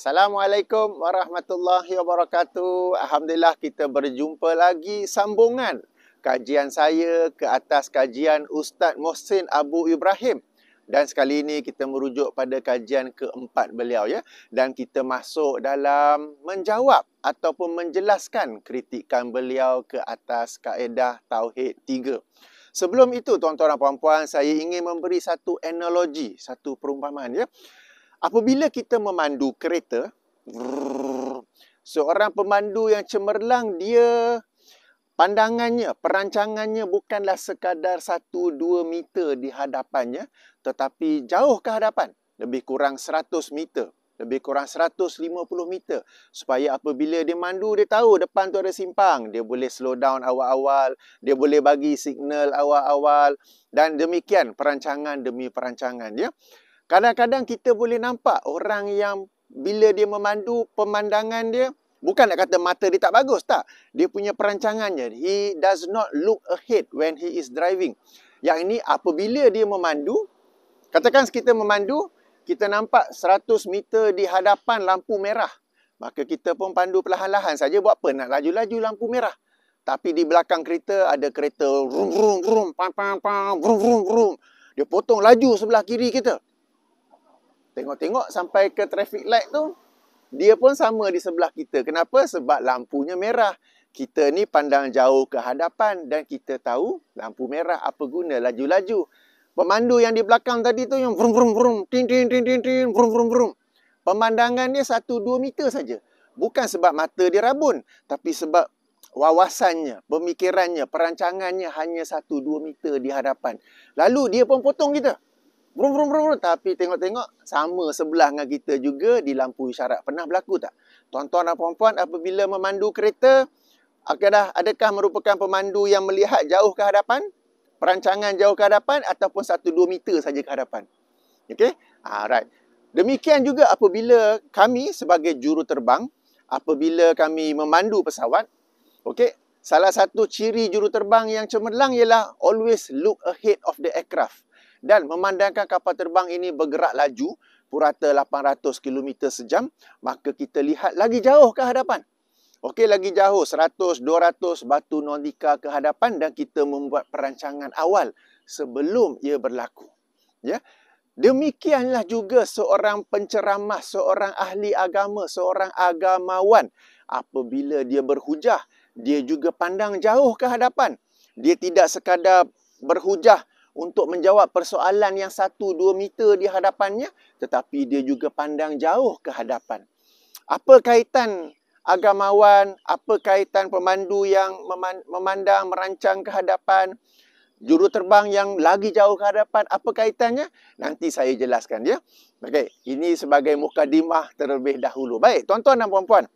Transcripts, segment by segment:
Assalamualaikum warahmatullahi wabarakatuh. Alhamdulillah kita berjumpa lagi sambungan kajian saya ke atas kajian Ustaz Mohsin Abu Ibrahim. Dan sekali ini kita merujuk pada kajian keempat beliau ya. Dan kita masuk dalam menjawab ataupun menjelaskan kritikan beliau ke atas kaedah Tauhid 3. Sebelum itu tuan-tuan dan puan-puan saya ingin memberi satu analogi, satu perumpamaan ya. Apabila kita memandu kereta, seorang pemandu yang cemerlang dia pandangannya, perancangannya bukanlah sekadar 1-2 meter di hadapannya tetapi jauh ke hadapan, lebih kurang 100 meter lebih kurang 150 meter supaya apabila dia mandu dia tahu depan tu ada simpang dia boleh slow down awal-awal dia boleh bagi signal awal-awal dan demikian perancangan demi perancangan ya Kadang-kadang kita boleh nampak orang yang bila dia memandu pemandangan dia bukan nak kata mata dia tak bagus tak. Dia punya perancangannya he does not look ahead when he is driving. Yang ini apabila dia memandu katakan kita memandu kita nampak 100 meter di hadapan lampu merah. Maka kita pun pandu perlahan-lahan saja buat apa nak laju-laju lampu merah. Tapi di belakang kereta ada kereta rum rum rum pam pam pam rum rum rum. Dia potong laju sebelah kiri kita. Tengok-tengok sampai ke traffic light tu, dia pun sama di sebelah kita. Kenapa? Sebab lampunya merah. Kita ni pandang jauh ke hadapan dan kita tahu lampu merah apa guna laju-laju. Pemandu yang di belakang tadi tu yang vrum vrum vrum, ting ting ting ting ting, vrum vrum vrum. Pemandangan dia 1 2 meter saja. Bukan sebab mata dia rabun, tapi sebab wawasannya, pemikirannya, perancangannya hanya 1 2 meter di hadapan. Lalu dia pun potong kita. Brum, brum, brum, brum. Tapi tengok-tengok, sama sebelah dengan kita juga di lampu isyarat. Pernah berlaku tak? Tuan-tuan dan puan-puan, apabila memandu kereta, akadah, adakah merupakan pemandu yang melihat jauh ke hadapan? Perancangan jauh ke hadapan ataupun 1-2 meter saja ke hadapan? Okay? Alright. Demikian juga apabila kami sebagai juru terbang, apabila kami memandu pesawat, okay, salah satu ciri juru terbang yang cemerlang ialah always look ahead of the aircraft. Dan memandangkan kapal terbang ini bergerak laju purata 800 km sejam, maka kita lihat lagi jauh ke hadapan. Okey, lagi jauh 100, 200 batu nautika ke hadapan dan kita membuat perancangan awal sebelum ia berlaku. Ya, Demikianlah juga seorang penceramah, seorang ahli agama, seorang agamawan. Apabila dia berhujah, dia juga pandang jauh ke hadapan. Dia tidak sekadar berhujah untuk menjawab persoalan yang satu dua meter di hadapannya tetapi dia juga pandang jauh ke hadapan. Apa kaitan agamawan, apa kaitan pemandu yang memandang, merancang ke hadapan, juru yang lagi jauh ke hadapan, apa kaitannya? Nanti saya jelaskan ya. Okey, ini sebagai mukadimah terlebih dahulu. Baik, tuan-tuan dan puan-puan.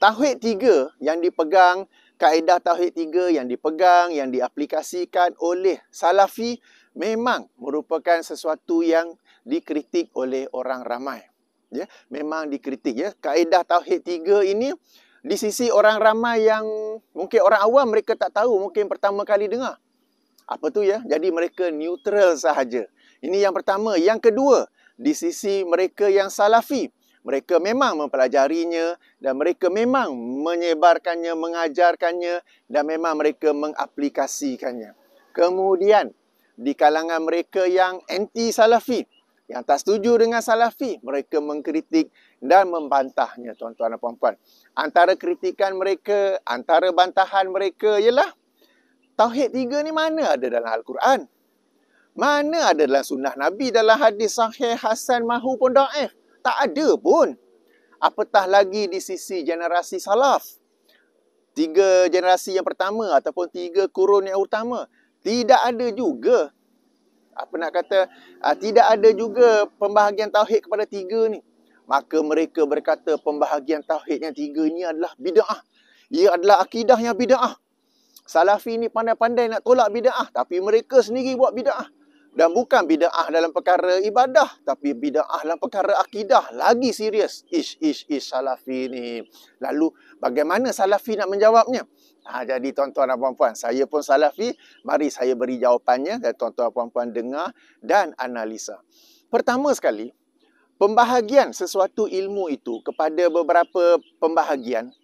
Tahwid tiga yang dipegang kaedah tauhid tiga yang dipegang, yang diaplikasikan oleh salafi memang merupakan sesuatu yang dikritik oleh orang ramai. Ya, memang dikritik ya. Kaedah tauhid tiga ini di sisi orang ramai yang mungkin orang awam mereka tak tahu, mungkin pertama kali dengar. Apa tu ya? Jadi mereka neutral sahaja. Ini yang pertama. Yang kedua, di sisi mereka yang salafi, mereka memang mempelajarinya dan mereka memang menyebarkannya, mengajarkannya dan memang mereka mengaplikasikannya. Kemudian di kalangan mereka yang anti salafi, yang tak setuju dengan salafi, mereka mengkritik dan membantahnya tuan-tuan dan puan-puan. Antara kritikan mereka, antara bantahan mereka ialah tauhid tiga ni mana ada dalam al-Quran? Mana ada dalam sunnah Nabi dalam hadis sahih Hasan mahu pun da'if? tak ada pun. Apatah lagi di sisi generasi salaf. Tiga generasi yang pertama ataupun tiga kurun yang utama. Tidak ada juga. Apa nak kata? Ah, tidak ada juga pembahagian tauhid kepada tiga ni. Maka mereka berkata pembahagian tauhid yang tiga ni adalah bida'ah. Ia adalah akidah yang bida'ah. Salafi ni pandai-pandai nak tolak bida'ah. Tapi mereka sendiri buat bida'ah dan bukan bida'ah dalam perkara ibadah tapi bida'ah dalam perkara akidah lagi serius ish ish ish salafi ni lalu bagaimana salafi nak menjawabnya ha, jadi tuan-tuan dan puan-puan saya pun salafi mari saya beri jawapannya dan tuan-tuan dan puan-puan dengar dan analisa pertama sekali pembahagian sesuatu ilmu itu kepada beberapa pembahagian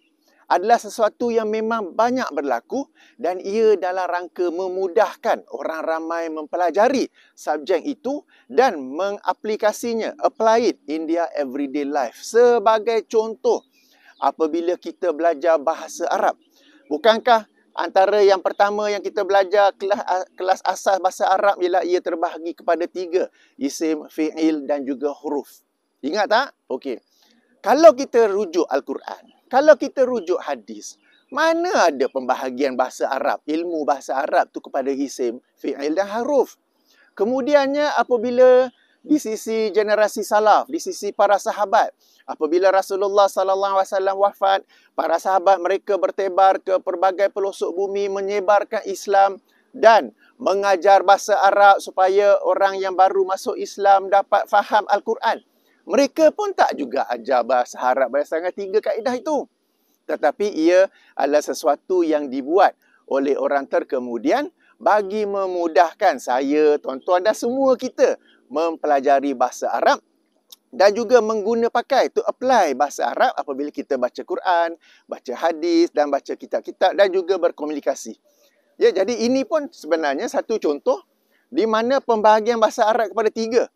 adalah sesuatu yang memang banyak berlaku dan ia dalam rangka memudahkan orang ramai mempelajari subjek itu dan mengaplikasinya, apply it in their everyday life. Sebagai contoh, apabila kita belajar bahasa Arab, bukankah antara yang pertama yang kita belajar kelas, kelas asas bahasa Arab ialah ia terbahagi kepada tiga, isim, fi'il dan juga huruf. Ingat tak? Okey. Kalau kita rujuk Al-Quran, kalau kita rujuk hadis, mana ada pembahagian bahasa Arab, ilmu bahasa Arab tu kepada isim, fi'il dan haruf. Kemudiannya apabila di sisi generasi salaf, di sisi para sahabat, apabila Rasulullah sallallahu alaihi wasallam wafat, para sahabat mereka bertebar ke pelbagai pelosok bumi menyebarkan Islam dan mengajar bahasa Arab supaya orang yang baru masuk Islam dapat faham Al-Quran. Mereka pun tak juga ajar bahasa Arab berdasarkan tiga kaedah itu. Tetapi ia adalah sesuatu yang dibuat oleh orang terkemudian bagi memudahkan saya, tuan-tuan dan semua kita mempelajari bahasa Arab dan juga menggunakan pakai to apply bahasa Arab apabila kita baca Quran, baca hadis dan baca kitab-kitab dan juga berkomunikasi. Ya, jadi ini pun sebenarnya satu contoh di mana pembahagian bahasa Arab kepada tiga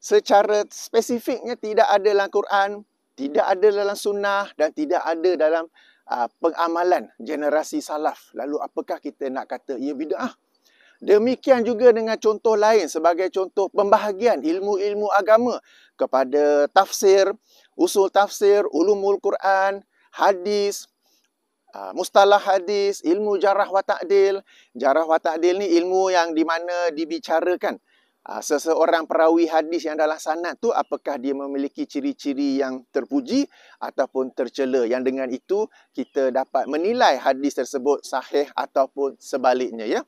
secara spesifiknya tidak ada dalam Quran, tidak ada dalam sunnah dan tidak ada dalam uh, pengamalan generasi salaf. Lalu apakah kita nak kata ia bid'ah? Demikian juga dengan contoh lain sebagai contoh pembahagian ilmu-ilmu agama kepada tafsir, usul tafsir, ulumul Quran, hadis, ah, mustalah hadis, ilmu jarah wa ta'dil. Jarah wa ta'dil ni ilmu yang di mana dibicarakan Ah, seseorang perawi hadis yang dalam sanad tu apakah dia memiliki ciri-ciri yang terpuji ataupun tercela yang dengan itu kita dapat menilai hadis tersebut sahih ataupun sebaliknya ya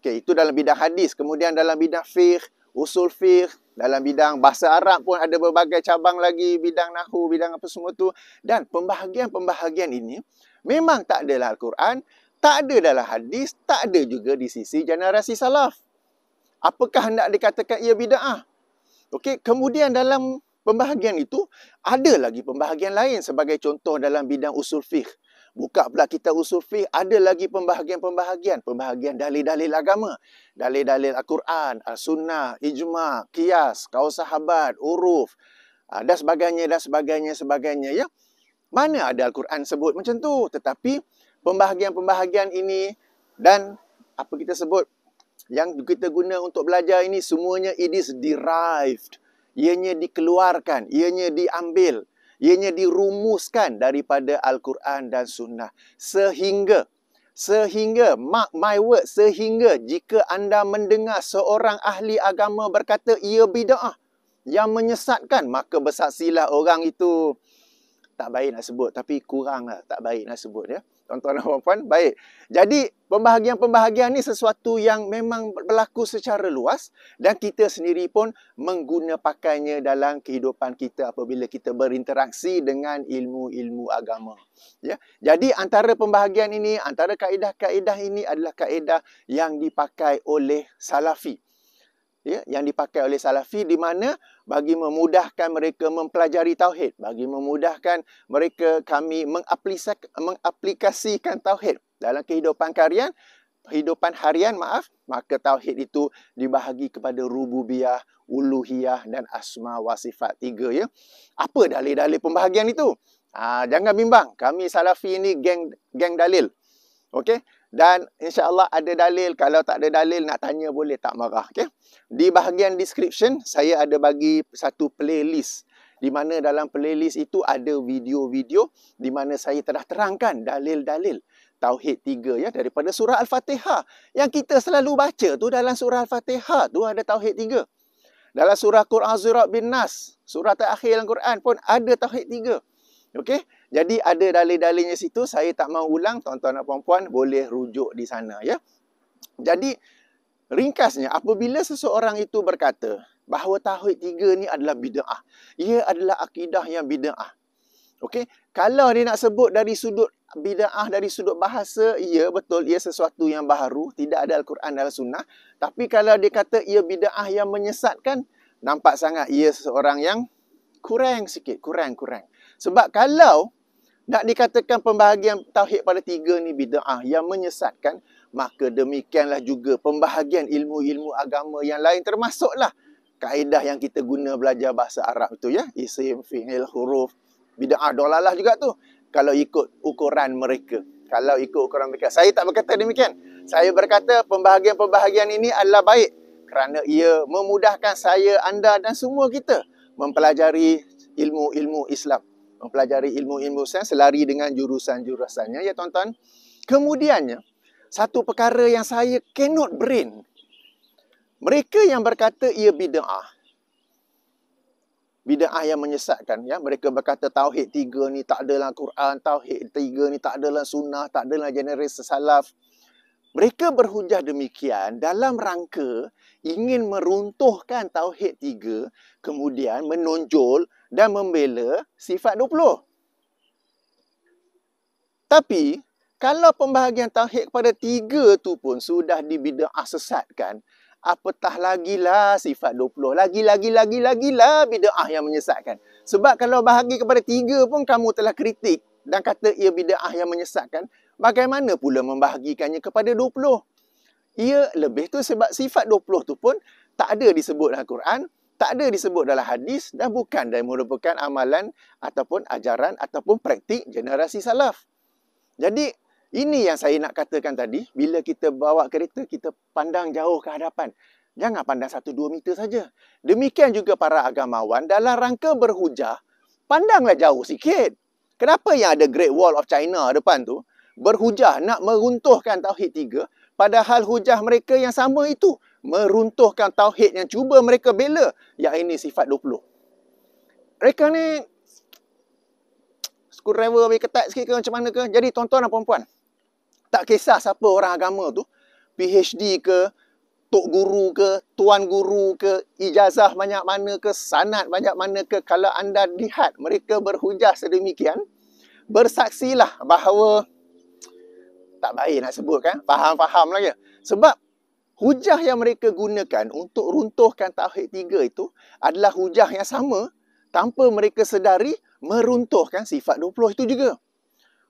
okey itu dalam bidang hadis kemudian dalam bidang fiqh usul fiqh dalam bidang bahasa Arab pun ada berbagai cabang lagi bidang nahu bidang apa semua tu dan pembahagian-pembahagian ini memang tak ada dalam al-Quran tak ada dalam hadis tak ada juga di sisi generasi salaf apakah hendak dikatakan ia bida'ah. Okey, kemudian dalam pembahagian itu, ada lagi pembahagian lain sebagai contoh dalam bidang usul fiqh. Buka pula kita usul fiqh, ada lagi pembahagian-pembahagian. Pembahagian dalil-dalil agama. Dalil-dalil Al-Quran, Al-Sunnah, Ijma', Qiyas, Kau Sahabat, Uruf, ah, dan sebagainya, dan sebagainya, sebagainya. Ya? Mana ada Al-Quran sebut macam tu? Tetapi pembahagian-pembahagian ini dan apa kita sebut yang kita guna untuk belajar ini semuanya it is derived. Ianya dikeluarkan, ianya diambil, ianya dirumuskan daripada Al-Quran dan Sunnah. Sehingga, sehingga, mark my word, sehingga jika anda mendengar seorang ahli agama berkata ia bida'ah yang menyesatkan, maka bersaksilah orang itu tak baik nak sebut tapi kuranglah tak baik nak sebut ya tuan-tuan dan puan-puan. Baik. Jadi, pembahagian-pembahagian ni sesuatu yang memang berlaku secara luas dan kita sendiri pun pakainya dalam kehidupan kita apabila kita berinteraksi dengan ilmu-ilmu agama. Ya. Jadi, antara pembahagian ini, antara kaedah-kaedah ini adalah kaedah yang dipakai oleh salafi ya yang dipakai oleh salafi di mana bagi memudahkan mereka mempelajari tauhid bagi memudahkan mereka kami mengaplikasikan tauhid dalam kehidupan karian, kehidupan harian maaf maka tauhid itu dibahagi kepada rububiyah uluhiyah dan asma wa sifat tiga ya apa dalil-dalil pembahagian itu ha, jangan bimbang kami salafi ini geng geng dalil okey dan insya Allah ada dalil kalau tak ada dalil nak tanya boleh tak marah okey di bahagian description saya ada bagi satu playlist di mana dalam playlist itu ada video-video di mana saya telah terangkan dalil-dalil tauhid 3 ya daripada surah al-fatihah yang kita selalu baca tu dalam surah al-fatihah tu ada tauhid 3 dalam surah qur'an az bin nas surah terakhir al-quran pun ada tauhid 3 Okay? Jadi ada dalil-dalilnya situ, saya tak mau ulang, tuan-tuan dan puan-puan boleh rujuk di sana ya. Jadi ringkasnya apabila seseorang itu berkata bahawa tauhid tiga ni adalah bidah, ia adalah akidah yang bidah. Okey, kalau dia nak sebut dari sudut bidah dari sudut bahasa, ia betul ia sesuatu yang baru, tidak ada al-Quran dalam sunnah, tapi kalau dia kata ia bidah yang menyesatkan, nampak sangat ia seseorang yang kurang sikit, kurang-kurang. Sebab kalau nak dikatakan pembahagian tauhid pada tiga ni bid'ah yang menyesatkan, maka demikianlah juga pembahagian ilmu-ilmu agama yang lain termasuklah kaedah yang kita guna belajar bahasa Arab tu ya. Isim, fi'il, huruf, bid'ah, dolalah juga tu. Kalau ikut ukuran mereka. Kalau ikut ukuran mereka. Saya tak berkata demikian. Saya berkata pembahagian-pembahagian ini adalah baik kerana ia memudahkan saya, anda dan semua kita mempelajari ilmu-ilmu Islam mempelajari ilmu-ilmu sains selari dengan jurusan-jurusannya ya tuan-tuan. Kemudiannya, satu perkara yang saya cannot brain. Mereka yang berkata ia bid'ah. Bid'ah yang menyesatkan ya. Mereka berkata tauhid tiga ni tak ada dalam Quran, tauhid tiga ni tak ada dalam sunnah, tak ada dalam generasi salaf. Mereka berhujah demikian dalam rangka ingin meruntuhkan tauhid tiga, kemudian menonjol dan membela sifat 20. Tapi, kalau pembahagian tauhid kepada tiga tu pun sudah dibida'ah sesatkan, apatah lagilah sifat 20. Lagi-lagi-lagi-lagilah bida'ah yang menyesatkan. Sebab kalau bahagi kepada tiga pun kamu telah kritik dan kata ia bida'ah yang menyesatkan, bagaimana pula membahagikannya kepada 20? Ia lebih tu sebab sifat 20 tu pun tak ada disebut dalam Quran tak ada disebut dalam hadis dan bukan dan merupakan amalan ataupun ajaran ataupun praktik generasi salaf. Jadi ini yang saya nak katakan tadi, bila kita bawa kereta kita pandang jauh ke hadapan. Jangan pandang satu dua meter saja. Demikian juga para agamawan dalam rangka berhujah, pandanglah jauh sikit. Kenapa yang ada Great Wall of China depan tu berhujah nak meruntuhkan tauhid 3 padahal hujah mereka yang sama itu meruntuhkan tauhid yang cuba mereka bela yang ini sifat 20 mereka ni screwdriver lebih ketat sikit ke macam mana ke jadi tuan-tuan dan puan-puan tak kisah siapa orang agama tu PhD ke tok guru ke tuan guru ke ijazah banyak mana ke sanat banyak mana ke kalau anda lihat mereka berhujah sedemikian bersaksilah bahawa tak baik nak sebut kan faham-faham lagi. sebab hujah yang mereka gunakan untuk runtuhkan tauhid tiga itu adalah hujah yang sama tanpa mereka sedari meruntuhkan sifat 20 itu juga.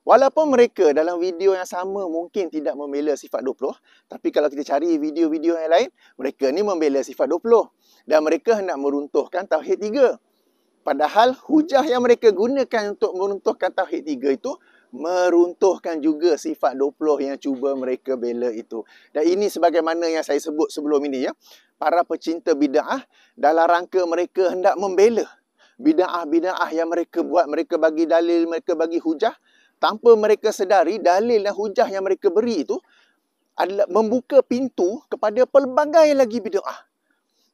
Walaupun mereka dalam video yang sama mungkin tidak membela sifat 20, tapi kalau kita cari video-video yang lain, mereka ni membela sifat 20 dan mereka hendak meruntuhkan tauhid tiga. Padahal hujah yang mereka gunakan untuk meruntuhkan tauhid tiga itu meruntuhkan juga sifat 20 yang cuba mereka bela itu. Dan ini sebagaimana yang saya sebut sebelum ini ya. Para pecinta bid'ah dalam rangka mereka hendak membela bid'ah-bid'ah yang mereka buat, mereka bagi dalil, mereka bagi hujah tanpa mereka sedari dalil dan hujah yang mereka beri itu adalah membuka pintu kepada pelbagai lagi bid'ah.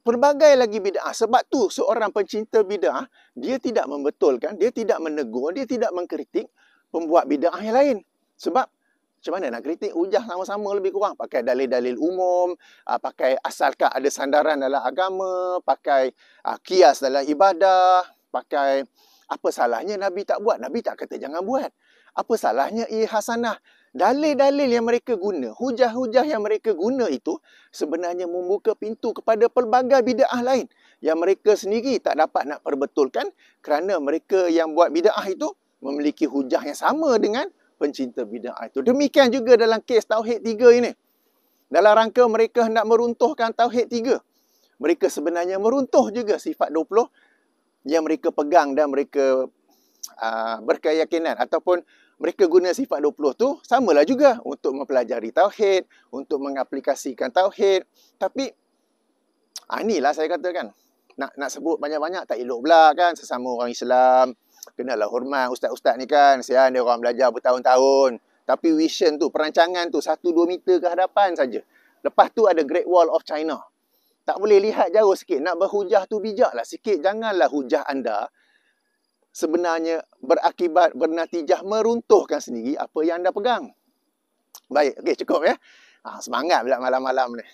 Pelbagai lagi bid'ah. Sebab tu seorang pencinta bid'ah, dia tidak membetulkan, dia tidak menegur, dia tidak mengkritik pembuat bid'ah yang lain. Sebab macam mana nak kritik ujah sama-sama lebih kurang pakai dalil-dalil umum, uh, pakai asalkah ada sandaran dalam agama, pakai uh, kias dalam ibadah, pakai apa salahnya Nabi tak buat? Nabi tak kata jangan buat. Apa salahnya ia hasanah? Dalil-dalil yang mereka guna, hujah-hujah yang mereka guna itu sebenarnya membuka pintu kepada pelbagai bida'ah lain yang mereka sendiri tak dapat nak perbetulkan kerana mereka yang buat bida'ah itu memiliki hujah yang sama dengan pencinta bid'ah itu. Demikian juga dalam kes Tauhid 3 ini. Dalam rangka mereka hendak meruntuhkan Tauhid 3. Mereka sebenarnya meruntuh juga sifat 20 yang mereka pegang dan mereka aa, ah, berkeyakinan. Ataupun mereka guna sifat 20 tu samalah juga untuk mempelajari Tauhid, untuk mengaplikasikan Tauhid. Tapi ha, inilah saya katakan. Nak, nak sebut banyak-banyak tak elok pula kan sesama orang Islam lah hormat ustaz-ustaz ni kan. Sian dia orang belajar bertahun-tahun. Tapi vision tu, perancangan tu 1-2 meter ke hadapan saja. Lepas tu ada Great Wall of China. Tak boleh lihat jauh sikit. Nak berhujah tu bijaklah sikit. Janganlah hujah anda sebenarnya berakibat, bernatijah, meruntuhkan sendiri apa yang anda pegang. Baik, okey cukup ya. Ha, semangat pula malam-malam ni.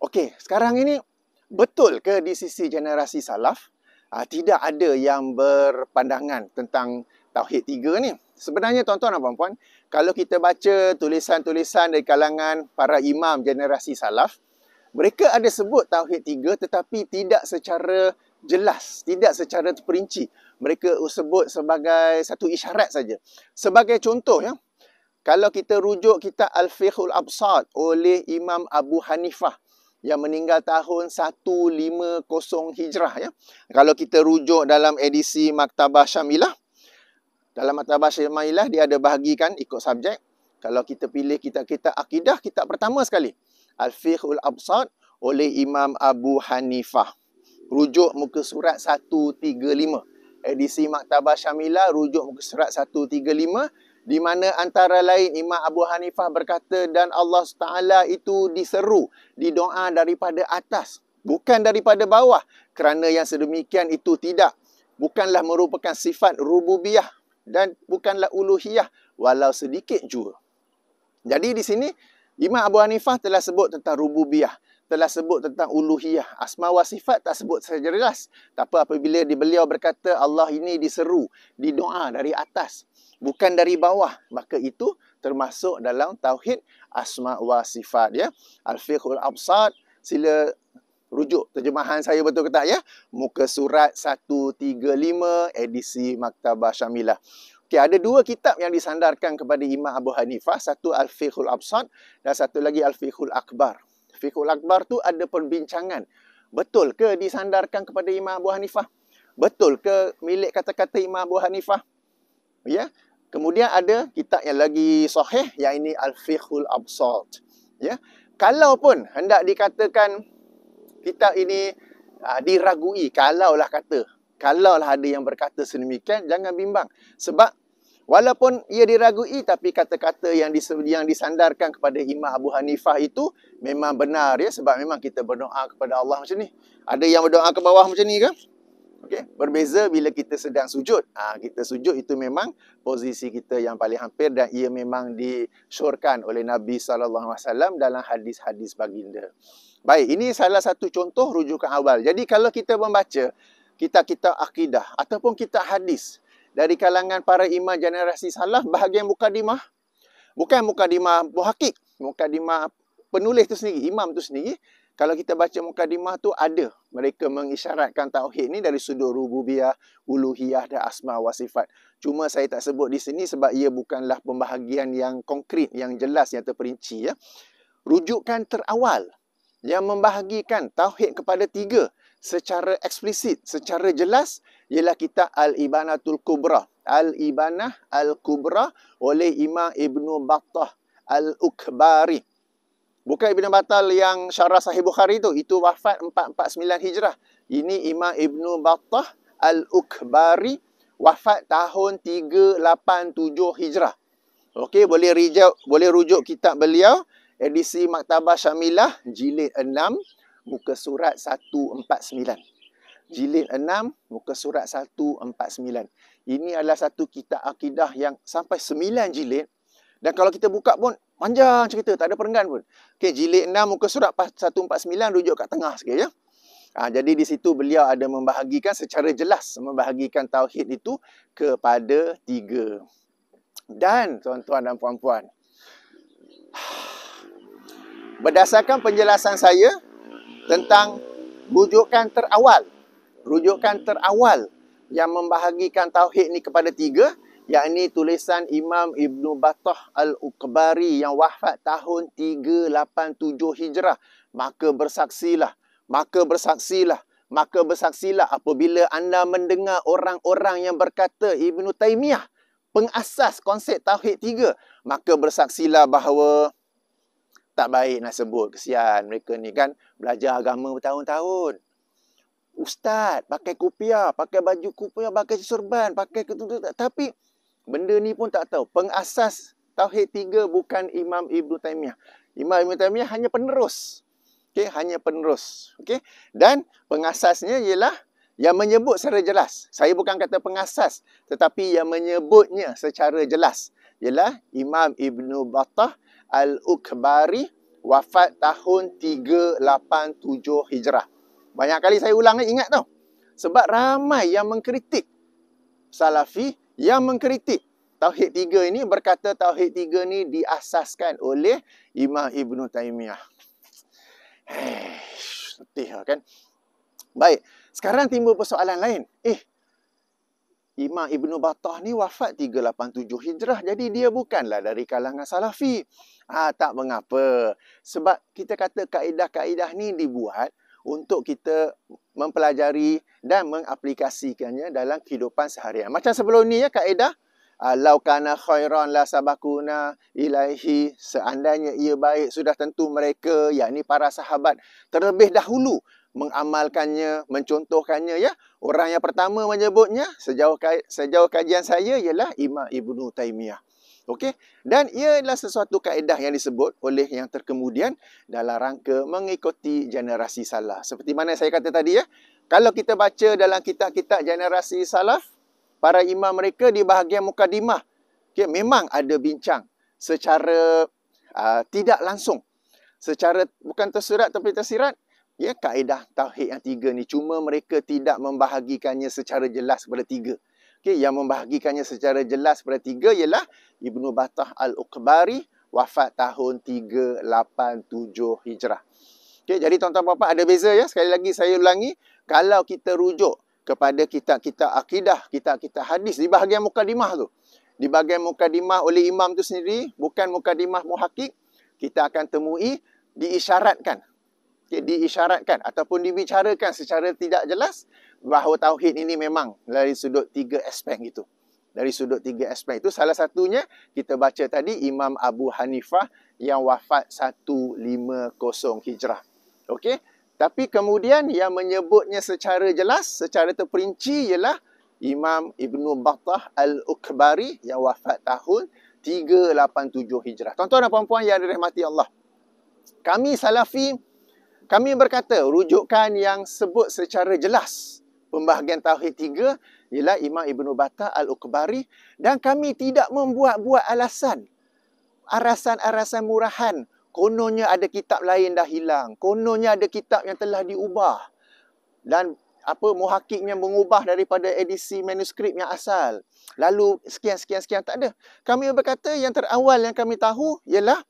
Okey, sekarang ini betul ke di sisi generasi salaf uh, tidak ada yang berpandangan tentang tauhid tiga ni. Sebenarnya tuan-tuan dan puan-puan, kalau kita baca tulisan-tulisan dari kalangan para imam generasi salaf, mereka ada sebut tauhid tiga tetapi tidak secara jelas, tidak secara terperinci. Mereka sebut sebagai satu isyarat saja. Sebagai contoh ya, kalau kita rujuk kitab Al-Fiqhul Absad oleh Imam Abu Hanifah, yang meninggal tahun 150 Hijrah ya. Kalau kita rujuk dalam edisi Maktabah Syamilah dalam Maktabah Syamilah dia ada bahagikan ikut subjek. Kalau kita pilih kita kita akidah kita pertama sekali Al-Fiqhul Absad oleh Imam Abu Hanifah. Rujuk muka surat 135. Edisi Maktabah Syamilah rujuk muka surat 135 di mana antara lain Imam Abu Hanifah berkata dan Allah Taala itu diseru di doa daripada atas bukan daripada bawah kerana yang sedemikian itu tidak bukanlah merupakan sifat rububiyah dan bukanlah uluhiyah walau sedikit jua jadi di sini Imam Abu Hanifah telah sebut tentang rububiyah telah sebut tentang uluhiyah. Asma wa sifat tak sebut secara jelas. Tak apabila beliau berkata Allah ini diseru di doa dari atas bukan dari bawah maka itu termasuk dalam tauhid asma wa sifat ya al-fiqhul absad sila rujuk terjemahan saya betul ke tak ya muka surat 135 edisi maktabah syamilah okey ada dua kitab yang disandarkan kepada imam abu hanifah satu al-fiqhul absad dan satu lagi al-fiqhul akbar fiqhul akbar tu ada perbincangan betul ke disandarkan kepada imam abu hanifah betul ke milik kata-kata imam abu hanifah ya Kemudian ada kitab yang lagi sahih yang ini Al-Fiqhul Absalt. Ya. Kalaupun hendak dikatakan kitab ini aa, ah, diragui, kalaulah kata, kalaulah ada yang berkata sedemikian, jangan bimbang. Sebab walaupun ia diragui tapi kata-kata yang dis, yang disandarkan kepada Imam Abu Hanifah itu memang benar ya sebab memang kita berdoa kepada Allah macam ni. Ada yang berdoa ke bawah macam ni ke? Okey, berbeza bila kita sedang sujud. Ha, kita sujud itu memang posisi kita yang paling hampir dan ia memang disyorkan oleh Nabi saw dalam hadis-hadis baginda. Baik, ini salah satu contoh rujukan awal. Jadi kalau kita membaca kitab-kitab akidah ataupun kitab hadis dari kalangan para imam generasi salaf bahagian mukadimah bukan mukadimah muhakik, mukadimah penulis tu sendiri, imam tu sendiri, kalau kita baca mukadimah tu ada mereka mengisyaratkan tauhid ni dari sudut rububiyah, uluhiyah dan asma wa sifat. Cuma saya tak sebut di sini sebab ia bukanlah pembahagian yang konkret, yang jelas, yang terperinci. Ya. Rujukan terawal yang membahagikan tauhid kepada tiga secara eksplisit, secara jelas ialah kita Al-Ibanatul Kubra. Al-Ibanah Al-Kubra oleh Imam Ibn Battah Al-Ukbari. Bukan Ibn Battal yang syarah sahih Bukhari itu. Itu wafat 449 Hijrah. Ini Imam Ibn Battah Al-Ukbari. Wafat tahun 387 Hijrah. Okey, boleh rujuk, boleh rujuk kitab beliau. Edisi Maktabah Syamilah, jilid 6, muka surat 149. Jilid 6, muka surat 149. Ini adalah satu kitab akidah yang sampai 9 jilid. Dan kalau kita buka pun, Panjang cerita, tak ada perenggan pun. Okey, jilid 6 muka surat 149 rujuk kat tengah sikit ya. Ha, jadi di situ beliau ada membahagikan secara jelas membahagikan tauhid itu kepada tiga. Dan tuan-tuan dan puan-puan. Berdasarkan penjelasan saya tentang rujukan terawal, rujukan terawal yang membahagikan tauhid ni kepada tiga, yang ini tulisan Imam Ibn Battah Al-Uqbari yang wafat tahun 387 Hijrah. Maka bersaksilah, maka bersaksilah, maka bersaksilah apabila anda mendengar orang-orang yang berkata Ibn Taymiyah pengasas konsep Tauhid 3, maka bersaksilah bahawa tak baik nak sebut. Kesian mereka ni kan belajar agama bertahun-tahun. Ustaz pakai kupiah, pakai baju kupiah, pakai serban, pakai ketutup. tapi benda ni pun tak tahu. Pengasas Tauhid tiga bukan Imam Ibn Taymiyah. Imam Ibn Taymiyah hanya penerus. okay, hanya penerus. okay. Dan pengasasnya ialah yang menyebut secara jelas. Saya bukan kata pengasas, tetapi yang menyebutnya secara jelas ialah Imam Ibn Battah Al-Ukbari wafat tahun 387 Hijrah. Banyak kali saya ulang ingat tau. Sebab ramai yang mengkritik Salafi yang mengkritik tauhid tiga ini berkata tauhid tiga ini diasaskan oleh Imam Ibn Taymiyah. Eh, letih lah kan? Baik, sekarang timbul persoalan lain. Eh, Imam Ibn Battah ni wafat 387 Hijrah. Jadi dia bukanlah dari kalangan Salafi. ha, tak mengapa. Sebab kita kata kaedah-kaedah ni dibuat untuk kita mempelajari dan mengaplikasikannya dalam kehidupan seharian. Macam sebelum ni ya kaedah law kana khairan la sabakuna ilaihi seandainya ia baik sudah tentu mereka yakni para sahabat terlebih dahulu mengamalkannya, mencontohkannya ya. Orang yang pertama menyebutnya sejauh sejauh kajian saya ialah Imam Ibnu Taimiyah. Okey? Dan ia adalah sesuatu kaedah yang disebut oleh yang terkemudian dalam rangka mengikuti generasi salah. Seperti mana saya kata tadi ya. Kalau kita baca dalam kitab-kitab generasi salah, para imam mereka di bahagian mukadimah, okay, memang ada bincang secara uh, tidak langsung. Secara bukan tersurat tapi tersirat, ya kaedah tauhid yang tiga ni cuma mereka tidak membahagikannya secara jelas kepada tiga. Okey, yang membahagikannya secara jelas pada tiga ialah Ibnu Batah Al-Uqbari wafat tahun 387 Hijrah. Okey, jadi tuan-tuan dan ada beza ya. Sekali lagi saya ulangi, kalau kita rujuk kepada kitab-kitab akidah, kitab-kitab hadis di bahagian mukadimah tu. Di bahagian mukadimah oleh imam tu sendiri, bukan mukadimah muhakik, kita akan temui diisyaratkan. Okay, diisyaratkan ataupun dibicarakan secara tidak jelas bahawa tauhid ini memang dari sudut tiga aspek itu. Dari sudut tiga aspek itu salah satunya kita baca tadi Imam Abu Hanifah yang wafat 150 Hijrah. Okey. Tapi kemudian yang menyebutnya secara jelas, secara terperinci ialah Imam Ibnu Battah Al-Ukbari yang wafat tahun 387 Hijrah. Tuan-tuan dan puan-puan yang dirahmati Allah. Kami Salafi kami berkata rujukan yang sebut secara jelas pembahagian tauhid tiga ialah Imam Ibn Bata Al-Uqbari dan kami tidak membuat-buat alasan arasan-arasan murahan kononnya ada kitab lain dah hilang kononnya ada kitab yang telah diubah dan apa muhakiknya mengubah daripada edisi manuskrip yang asal lalu sekian sekian sekian tak ada kami berkata yang terawal yang kami tahu ialah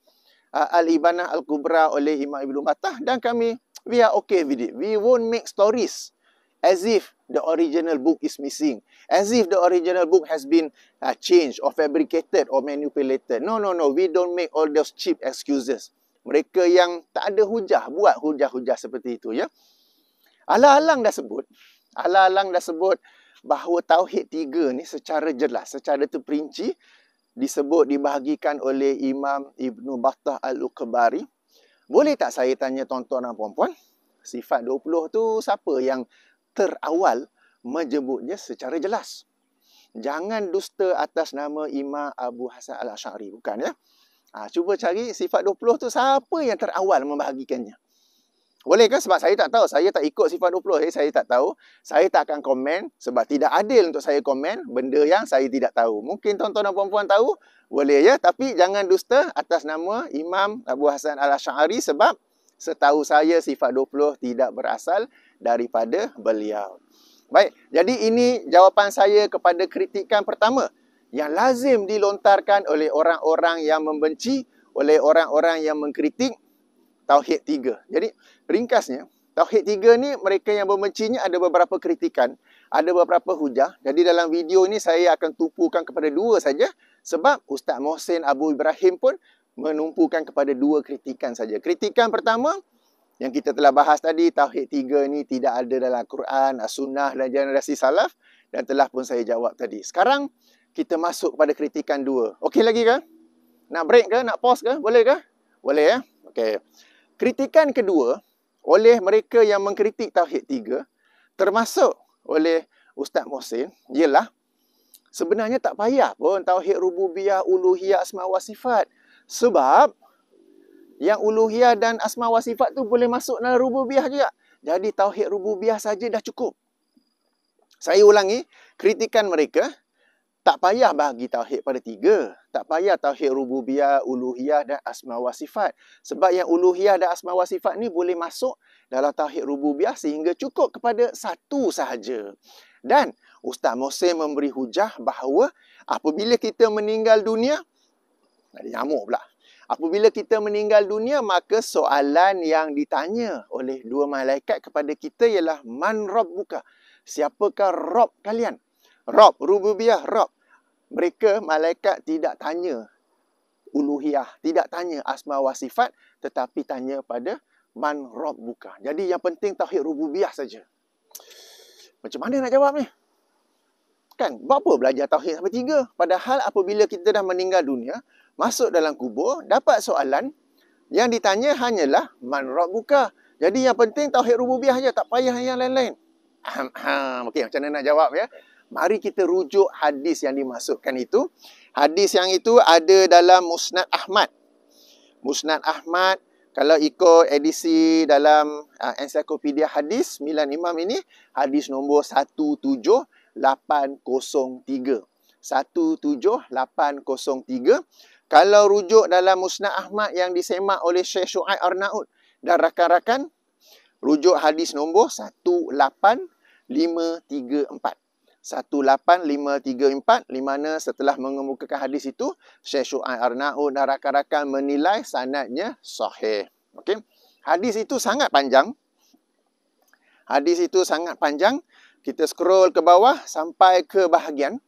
uh, al-ibanah al-kubra oleh Imam Ibn Bata dan kami we are okay with it we won't make stories as if the original book is missing, as if the original book has been uh, changed or fabricated or manipulated. No, no, no. We don't make all those cheap excuses. Mereka yang tak ada hujah buat hujah-hujah seperti itu. Ya, alang-alang dah sebut, alang-alang dah sebut bahawa tauhid tiga ni secara jelas, secara terperinci disebut dibahagikan oleh Imam Ibn Battah Al-Uqbari. Boleh tak saya tanya tuan-tuan dan puan-puan? Sifat 20 tu siapa yang Terawal awal secara jelas. Jangan dusta atas nama Imam Abu Hasan Al-Asy'ari bukan ya. Ha, cuba cari sifat 20 tu siapa yang terawal membahagikannya. Boleh ke sebab saya tak tahu saya tak ikut sifat 20 eh? saya tak tahu. Saya tak akan komen sebab tidak adil untuk saya komen benda yang saya tidak tahu. Mungkin tuan-tuan dan puan-puan tahu boleh ya tapi jangan dusta atas nama Imam Abu Hasan Al-Asy'ari sebab setahu saya sifat 20 tidak berasal daripada beliau. Baik, jadi ini jawapan saya kepada kritikan pertama yang lazim dilontarkan oleh orang-orang yang membenci, oleh orang-orang yang mengkritik Tauhid 3. Jadi ringkasnya, Tauhid 3 ni mereka yang membencinya ada beberapa kritikan, ada beberapa hujah. Jadi dalam video ini saya akan tumpukan kepada dua saja sebab Ustaz Mohsin Abu Ibrahim pun menumpukan kepada dua kritikan saja. Kritikan pertama yang kita telah bahas tadi tauhid tiga ni tidak ada dalam Quran, As-Sunnah dan generasi salaf dan telah pun saya jawab tadi. Sekarang kita masuk pada kritikan dua. Okey lagi ke? Nak break ke? Nak pause ke? Boleh ke? Boleh ya. Okey. Kritikan kedua oleh mereka yang mengkritik tauhid tiga termasuk oleh Ustaz Mohsin ialah sebenarnya tak payah pun tauhid rububiyah, uluhiyah, asma wa sifat. Sebab yang uluhiyah dan asma wa sifat tu boleh masuk dalam rububiyah juga. Jadi tauhid rububiyah saja dah cukup. Saya ulangi, kritikan mereka tak payah bagi tauhid pada tiga. Tak payah tauhid rububiyah, uluhiyah dan asma wa sifat. Sebab yang uluhiyah dan asma wa sifat ni boleh masuk dalam tauhid rububiyah sehingga cukup kepada satu sahaja. Dan Ustaz Mose memberi hujah bahawa apabila kita meninggal dunia, ada nyamuk pula. Apabila kita meninggal dunia, maka soalan yang ditanya oleh dua malaikat kepada kita ialah Man Rob Buka? Siapakah Rob kalian? Rob, Rububiah, Rob. Mereka, malaikat tidak tanya uluhiyah, tidak tanya asma Wasifat tetapi tanya pada Man Rob Buka. Jadi yang penting tauhid Rububiah saja. Macam mana nak jawab ni? Kan, buat apa belajar tauhid sampai tiga? Padahal apabila kita dah meninggal dunia, masuk dalam kubur, dapat soalan, yang ditanya hanyalah man rabbuka. Jadi yang penting tauhid rububiyah saja, tak payah yang lain-lain. Okey, macam mana nak jawab ya? Mari kita rujuk hadis yang dimasukkan itu. Hadis yang itu ada dalam Musnad Ahmad. Musnad Ahmad, kalau ikut edisi dalam uh, ensiklopedia hadis, 9 imam ini, hadis nombor 17803. 17803 kalau rujuk dalam musnah Ahmad yang disemak oleh Syekh Shu'aib Arnaud dan rakan-rakan, rujuk hadis nombor 18534. 18534 di mana setelah mengemukakan hadis itu, Syekh Shu'aib Arnaud dan rakan-rakan menilai sanadnya sahih. Okay. Hadis itu sangat panjang. Hadis itu sangat panjang. Kita scroll ke bawah sampai ke bahagian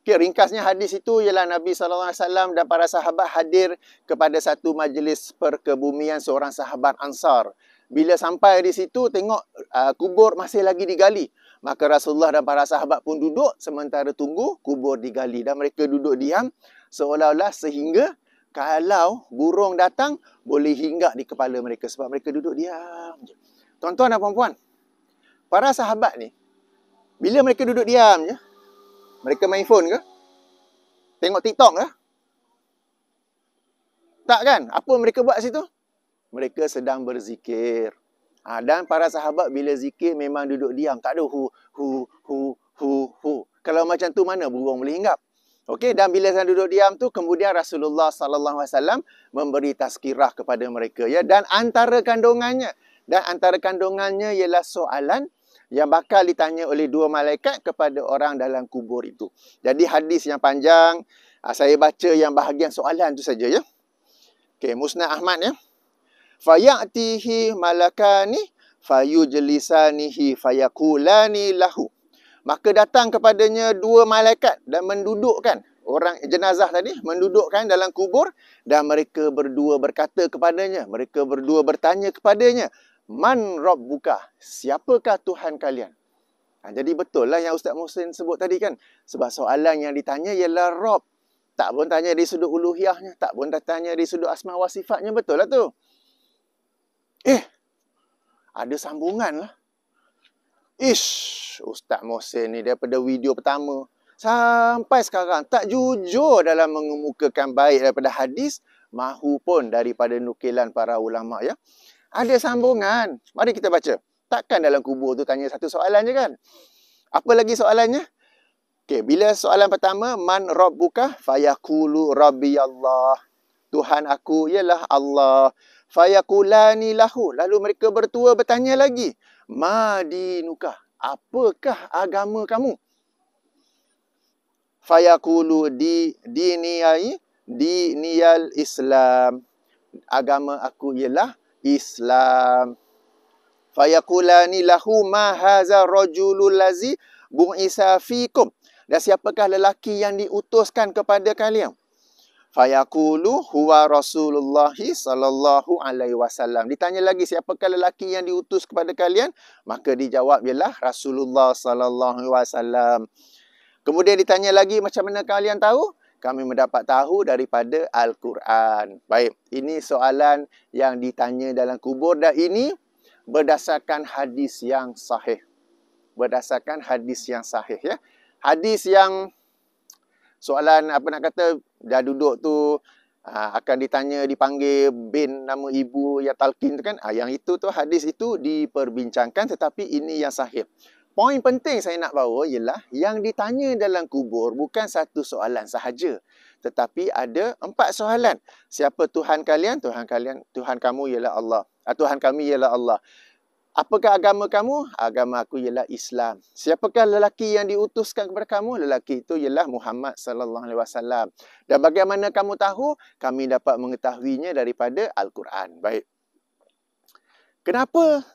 Okay, ringkasnya hadis itu ialah Nabi SAW dan para sahabat hadir kepada satu majlis perkebumian seorang sahabat ansar. Bila sampai di situ, tengok uh, kubur masih lagi digali. Maka Rasulullah dan para sahabat pun duduk sementara tunggu kubur digali. Dan mereka duduk diam seolah-olah sehingga kalau burung datang boleh hinggak di kepala mereka sebab mereka duduk diam. Tuan-tuan dan puan-puan, para sahabat ni bila mereka duduk diam mereka main phone ke? Tengok TikTok ke? Tak kan? Apa mereka buat situ? Mereka sedang berzikir. Ha, dan para sahabat bila zikir memang duduk diam. Tak ada hu, hu, hu, hu, hu. Kalau macam tu mana burung boleh hinggap? Okey dan bila saya duduk diam tu kemudian Rasulullah sallallahu alaihi wasallam memberi tazkirah kepada mereka ya dan antara kandungannya dan antara kandungannya ialah soalan yang bakal ditanya oleh dua malaikat kepada orang dalam kubur itu. Jadi hadis yang panjang, ah, saya baca yang bahagian soalan tu saja ya. Okey, Musnad Ahmad ya. Fayatihi malakani fayujlisanihi fayakulani lahu. Maka datang kepadanya dua malaikat dan mendudukkan orang jenazah tadi mendudukkan dalam kubur dan mereka berdua berkata kepadanya mereka berdua bertanya kepadanya Man Rob Buka, siapakah Tuhan kalian? Ha, jadi betul lah yang Ustaz Mohsin sebut tadi kan. Sebab soalan yang ditanya ialah Rob. Tak pun tanya di sudut uluhiyahnya, tak pun tanya di sudut asma wa sifatnya, betul lah tu. Eh, ada sambungan lah. Ish, Ustaz Mohsin ni daripada video pertama sampai sekarang tak jujur dalam mengemukakan baik daripada hadis mahupun daripada nukilan para ulama ya ada sambungan. Mari kita baca. Takkan dalam kubur tu tanya satu soalan je kan? Apa lagi soalannya? Okey, bila soalan pertama man Rob buka? fayaqulu rabbi Allah. Tuhan aku ialah Allah. Fayaqulani lahu. Lalu mereka bertua bertanya lagi. Madinuka. Apakah agama kamu? Fayaqulu di di diniyal Islam. Agama aku ialah Islam. Fayaqulani lahu ma haza rajulul lazi bu'isa fikum. Dan siapakah lelaki yang diutuskan kepada kalian? Fayaqulu huwa Rasulullah sallallahu alaihi wasallam. Ditanya lagi siapakah lelaki yang diutus kepada kalian? Maka dijawab ialah Rasulullah sallallahu alaihi wasallam. Kemudian ditanya lagi macam mana kalian tahu? kami mendapat tahu daripada Al-Quran. Baik, ini soalan yang ditanya dalam kubur dan ini berdasarkan hadis yang sahih. Berdasarkan hadis yang sahih ya. Hadis yang soalan apa nak kata dah duduk tu ah, akan ditanya dipanggil bin nama ibu ya talqin tu kan ah, yang itu tu hadis itu diperbincangkan tetapi ini yang sahih Poin penting saya nak bawa ialah yang ditanya dalam kubur bukan satu soalan sahaja. Tetapi ada empat soalan. Siapa Tuhan kalian? Tuhan kalian, Tuhan kamu ialah Allah. Ah, Tuhan kami ialah Allah. Apakah agama kamu? Agama aku ialah Islam. Siapakah lelaki yang diutuskan kepada kamu? Lelaki itu ialah Muhammad sallallahu alaihi wasallam. Dan bagaimana kamu tahu? Kami dapat mengetahuinya daripada Al-Quran. Baik. Kenapa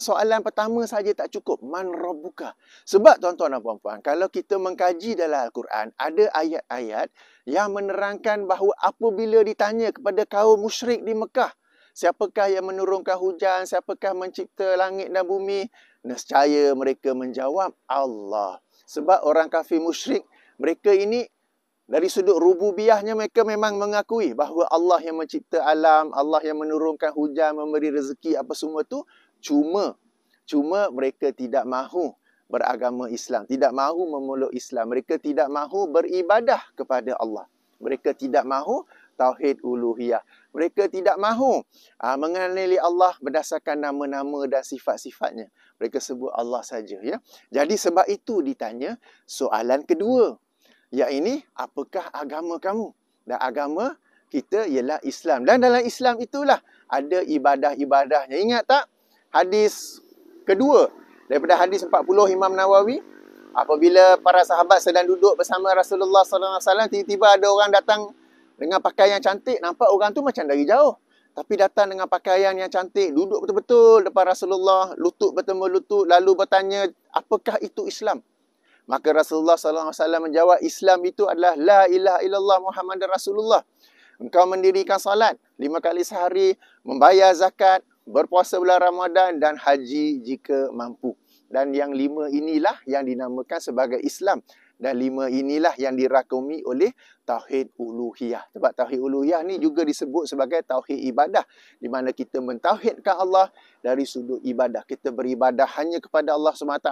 soalan pertama saja tak cukup man robuka? sebab tuan-tuan dan puan-puan kalau kita mengkaji dalam al-Quran ada ayat-ayat yang menerangkan bahawa apabila ditanya kepada kaum musyrik di Mekah siapakah yang menurunkan hujan siapakah mencipta langit dan bumi nescaya mereka menjawab Allah sebab orang kafir musyrik mereka ini dari sudut rububiahnya mereka memang mengakui bahawa Allah yang mencipta alam, Allah yang menurunkan hujan, memberi rezeki apa semua tu cuma cuma mereka tidak mahu beragama Islam, tidak mahu memeluk Islam, mereka tidak mahu beribadah kepada Allah. Mereka tidak mahu tauhid uluhiyah. Mereka tidak mahu uh, mengenali Allah berdasarkan nama-nama dan sifat-sifatnya. Mereka sebut Allah saja ya. Jadi sebab itu ditanya soalan kedua. ini, apakah agama kamu? Dan agama kita ialah Islam. Dan dalam Islam itulah ada ibadah-ibadahnya. Ingat tak? hadis kedua daripada hadis 40 Imam Nawawi apabila para sahabat sedang duduk bersama Rasulullah sallallahu alaihi wasallam tiba-tiba ada orang datang dengan pakaian yang cantik nampak orang tu macam dari jauh tapi datang dengan pakaian yang cantik duduk betul-betul depan Rasulullah lutut bertemu lutut lalu bertanya apakah itu Islam maka Rasulullah sallallahu alaihi wasallam menjawab Islam itu adalah la ilaha illallah Muhammadur Rasulullah engkau mendirikan salat lima kali sehari membayar zakat berpuasa bulan Ramadan dan haji jika mampu. Dan yang lima inilah yang dinamakan sebagai Islam. Dan lima inilah yang dirakumi oleh Tauhid Uluhiyah. Sebab Tauhid Uluhiyah ni juga disebut sebagai Tauhid Ibadah. Di mana kita mentauhidkan Allah dari sudut ibadah. Kita beribadah hanya kepada Allah SWT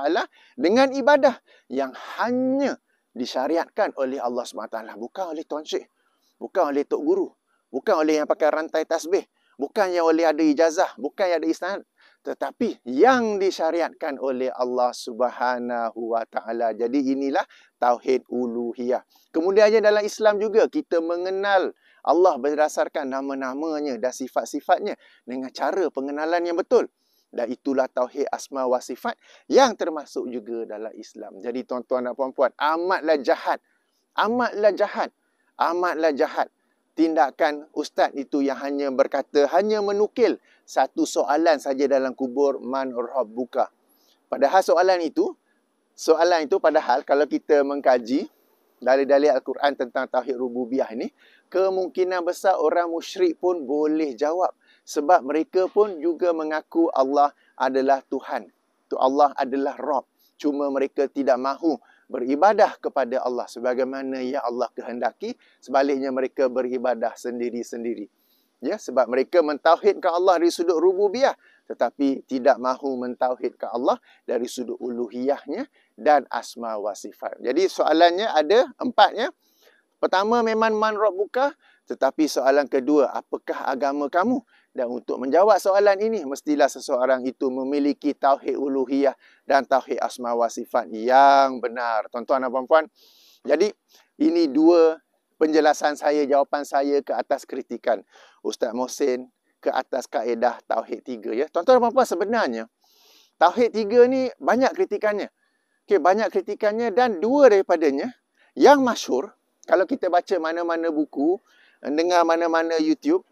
dengan ibadah yang hanya disyariatkan oleh Allah SWT. Bukan oleh Tuan Syekh. Bukan oleh Tok Guru. Bukan oleh yang pakai rantai tasbih bukan yang oleh ada ijazah, bukan yang ada isnad, tetapi yang disyariatkan oleh Allah Subhanahu Wa Taala. Jadi inilah tauhid uluhiyah. Kemudiannya dalam Islam juga kita mengenal Allah berdasarkan nama-namanya dan sifat-sifatnya dengan cara pengenalan yang betul. Dan itulah tauhid asma wa sifat yang termasuk juga dalam Islam. Jadi tuan-tuan dan puan-puan, amatlah jahat. Amatlah jahat. Amatlah jahat tindakan ustaz itu yang hanya berkata hanya menukil satu soalan saja dalam kubur man urhab buka padahal soalan itu soalan itu padahal kalau kita mengkaji dari dalil al-Quran tentang tauhid rububiyah ini kemungkinan besar orang musyrik pun boleh jawab sebab mereka pun juga mengaku Allah adalah Tuhan tu Allah adalah Rabb cuma mereka tidak mahu beribadah kepada Allah sebagaimana yang Allah kehendaki sebaliknya mereka beribadah sendiri-sendiri ya sebab mereka mentauhidkan Allah dari sudut rububiyah tetapi tidak mahu mentauhidkan Allah dari sudut uluhiyahnya dan asma wa sifat. Jadi soalannya ada empat ya. Pertama memang man rob tetapi soalan kedua apakah agama kamu? Dan untuk menjawab soalan ini, mestilah seseorang itu memiliki tauhid uluhiyah dan tauhid asma wa sifat yang benar. Tuan-tuan dan puan-puan, jadi ini dua penjelasan saya, jawapan saya ke atas kritikan Ustaz Mohsin ke atas kaedah tauhid tiga. Ya. Tuan-tuan dan puan-puan, sebenarnya tauhid tiga ni banyak kritikannya. Okay, banyak kritikannya dan dua daripadanya yang masyur, kalau kita baca mana-mana buku, dengar mana-mana YouTube,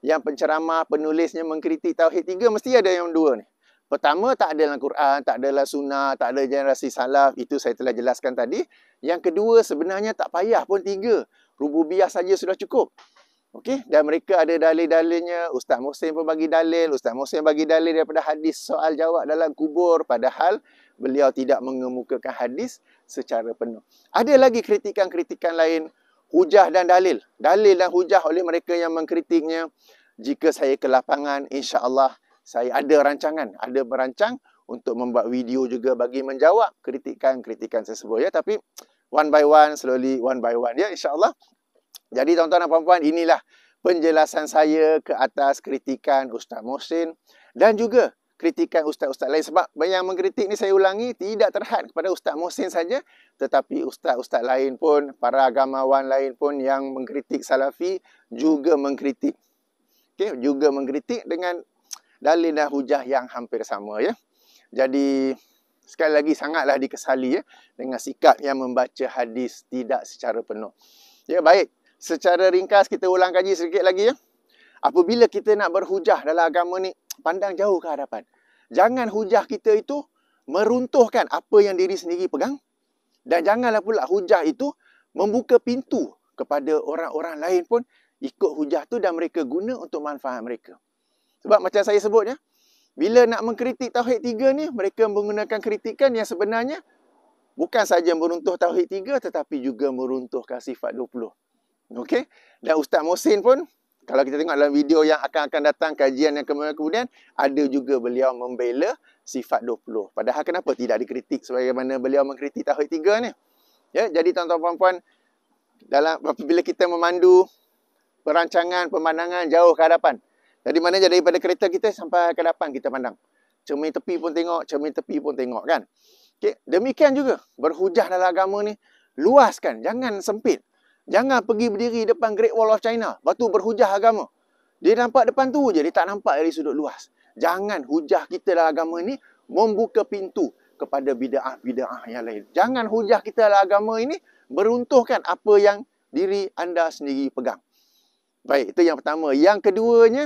yang penceramah, penulisnya mengkritik Tauhid tiga mesti ada yang dua ni. Pertama, tak ada dalam Quran, tak ada dalam Sunnah, tak ada generasi salaf. Itu saya telah jelaskan tadi. Yang kedua, sebenarnya tak payah pun tiga. Rububiah saja sudah cukup. Okey, dan mereka ada dalil-dalilnya. Ustaz Mohsin pun bagi dalil. Ustaz Mohsin bagi dalil daripada hadis soal jawab dalam kubur. Padahal beliau tidak mengemukakan hadis secara penuh. Ada lagi kritikan-kritikan lain hujah dan dalil. Dalil dan hujah oleh mereka yang mengkritiknya. Jika saya ke lapangan, insyaAllah saya ada rancangan. Ada berancang untuk membuat video juga bagi menjawab kritikan-kritikan tersebut. Ya. Tapi one by one, slowly one by one. Ya, InsyaAllah. Jadi tuan-tuan dan puan-puan, inilah penjelasan saya ke atas kritikan Ustaz Mohsin. Dan juga kritikan ustaz-ustaz lain sebab yang mengkritik ni saya ulangi tidak terhad kepada ustaz Mohsin saja tetapi ustaz-ustaz lain pun para agamawan lain pun yang mengkritik salafi juga mengkritik okey juga mengkritik dengan dalil dan hujah yang hampir sama ya jadi sekali lagi sangatlah dikesali ya dengan sikap yang membaca hadis tidak secara penuh ya baik secara ringkas kita ulang kaji sedikit lagi ya Apabila kita nak berhujah dalam agama ni, pandang jauh ke hadapan. Jangan hujah kita itu meruntuhkan apa yang diri sendiri pegang. Dan janganlah pula hujah itu membuka pintu kepada orang-orang lain pun ikut hujah tu dan mereka guna untuk manfaat mereka. Sebab macam saya sebut ya, bila nak mengkritik tauhid tiga ni, mereka menggunakan kritikan yang sebenarnya bukan saja meruntuh tauhid tiga tetapi juga meruntuhkan sifat 20. Okay, Dan Ustaz Mohsin pun kalau kita tengok dalam video yang akan akan datang kajian yang kemudian, kemudian ada juga beliau membela sifat 20. Padahal kenapa tidak dikritik sebagaimana beliau mengkritik tauhid tiga ni? Ya, jadi tuan-tuan puan-puan dalam apabila kita memandu perancangan pemandangan jauh ke hadapan. Jadi mana jadi daripada kereta kita sampai ke hadapan kita pandang. Cermin tepi pun tengok, cermin tepi pun tengok kan. Okay. Demikian juga berhujah dalam agama ni luaskan, jangan sempit. Jangan pergi berdiri depan Great Wall of China. Lepas tu berhujah agama. Dia nampak depan tu je. Dia tak nampak dari sudut luas. Jangan hujah kita dalam agama ni membuka pintu kepada bida'ah-bida'ah yang lain. Jangan hujah kita dalam agama ini beruntuhkan apa yang diri anda sendiri pegang. Baik, itu yang pertama. Yang keduanya,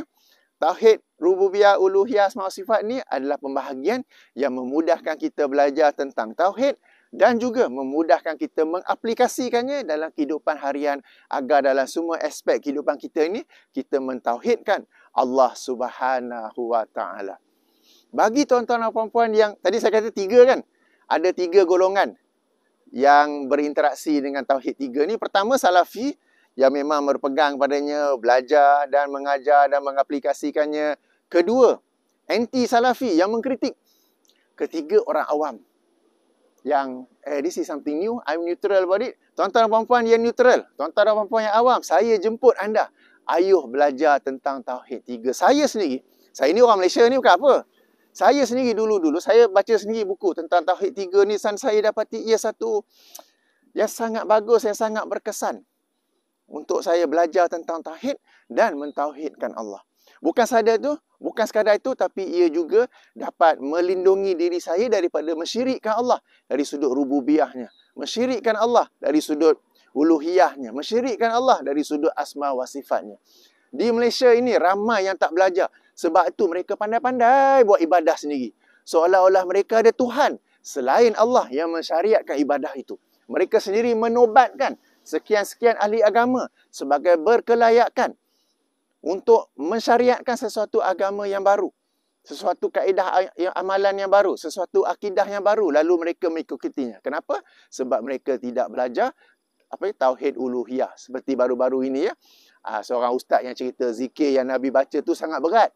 Tauhid Rububiyah Uluhiyah Asma'ul Sifat ni adalah pembahagian yang memudahkan kita belajar tentang Tauhid dan juga memudahkan kita mengaplikasikannya dalam kehidupan harian agar dalam semua aspek kehidupan kita ini kita mentauhidkan Allah Subhanahu Wa Taala. Bagi tuan-tuan dan puan-puan yang tadi saya kata tiga kan? Ada tiga golongan yang berinteraksi dengan tauhid tiga ni. Pertama salafi yang memang berpegang padanya, belajar dan mengajar dan mengaplikasikannya. Kedua, anti salafi yang mengkritik. Ketiga, orang awam yang eh this is something new I'm neutral about it tuan-tuan dan puan-puan yang neutral tuan-tuan dan puan-puan yang awam saya jemput anda ayuh belajar tentang tauhid tiga saya sendiri saya ni orang Malaysia ni bukan apa saya sendiri dulu-dulu saya baca sendiri buku tentang tauhid tiga ni dan saya dapati ia satu yang sangat bagus yang sangat berkesan untuk saya belajar tentang tauhid dan mentauhidkan Allah bukan saja tu Bukan sekadar itu tapi ia juga dapat melindungi diri saya daripada mesyirikkan Allah dari sudut rububiahnya. Mesyirikkan Allah dari sudut uluhiyahnya. Mesyirikkan Allah dari sudut asma wa sifatnya. Di Malaysia ini ramai yang tak belajar. Sebab itu mereka pandai-pandai buat ibadah sendiri. Seolah-olah mereka ada Tuhan selain Allah yang mensyariatkan ibadah itu. Mereka sendiri menobatkan sekian-sekian ahli agama sebagai berkelayakan untuk mensyariatkan sesuatu agama yang baru. Sesuatu kaedah amalan yang baru. Sesuatu akidah yang baru. Lalu mereka mengikutinya. Kenapa? Sebab mereka tidak belajar apa ya, Tauhid Uluhiyah. Seperti baru-baru ini ya. Aa, ah, seorang ustaz yang cerita zikir yang Nabi baca tu sangat berat.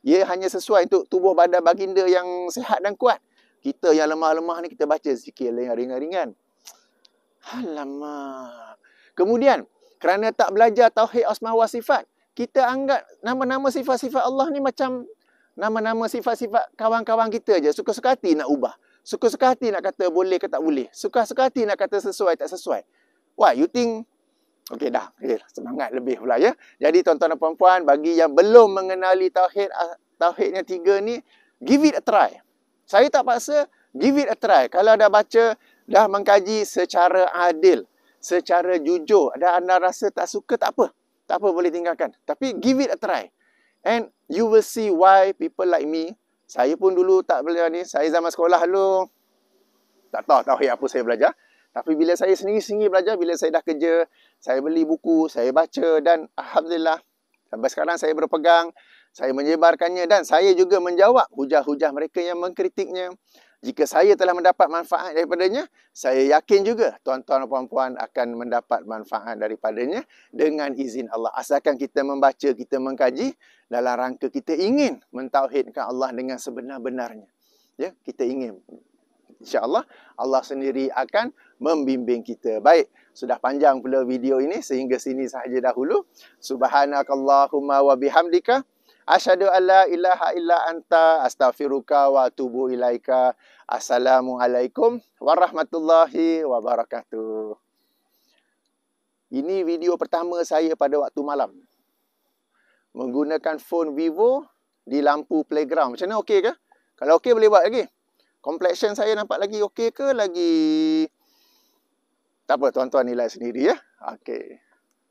Ia hanya sesuai untuk tubuh badan baginda yang sehat dan kuat. Kita yang lemah-lemah ni kita baca zikir yang ringan-ringan. Alamak. Kemudian, kerana tak belajar Tauhid Asma wa Sifat kita anggap nama-nama sifat-sifat Allah ni macam nama-nama sifat-sifat kawan-kawan kita je. Suka-suka hati nak ubah. Suka-suka hati nak kata boleh ke tak boleh. Suka-suka hati nak kata sesuai tak sesuai. Why? You think? Okay dah. Okay, semangat lebih pula ya. Jadi tuan-tuan dan puan-puan bagi yang belum mengenali tauhid ah, tauhid yang tiga ni. Give it a try. Saya tak paksa. Give it a try. Kalau dah baca, dah mengkaji secara adil. Secara jujur. ada anda rasa tak suka, tak apa tak apa boleh tinggalkan. Tapi give it a try. And you will see why people like me, saya pun dulu tak belajar ni, saya zaman sekolah dulu, tak tahu, tahu apa saya belajar. Tapi bila saya sendiri-sendiri belajar, bila saya dah kerja, saya beli buku, saya baca dan Alhamdulillah, sampai sekarang saya berpegang, saya menyebarkannya dan saya juga menjawab hujah-hujah mereka yang mengkritiknya jika saya telah mendapat manfaat daripadanya, saya yakin juga tuan-tuan dan puan-puan akan mendapat manfaat daripadanya dengan izin Allah. Asalkan kita membaca, kita mengkaji dalam rangka kita ingin mentauhidkan Allah dengan sebenar-benarnya. Ya, kita ingin insya-Allah Allah sendiri akan membimbing kita. Baik, sudah panjang pula video ini sehingga sini sahaja dahulu. Subhanakallahumma wa bihamdika Asyhadu an la ilaha illa anta astaghfiruka wa atubu ilaika. Assalamualaikum warahmatullahi wabarakatuh. Ini video pertama saya pada waktu malam. Menggunakan phone Vivo di lampu playground. Macam mana okey ke? Kalau okey boleh buat lagi. Complexion saya nampak lagi okey ke lagi? Tak apa tuan-tuan nilai sendiri ya. Okey.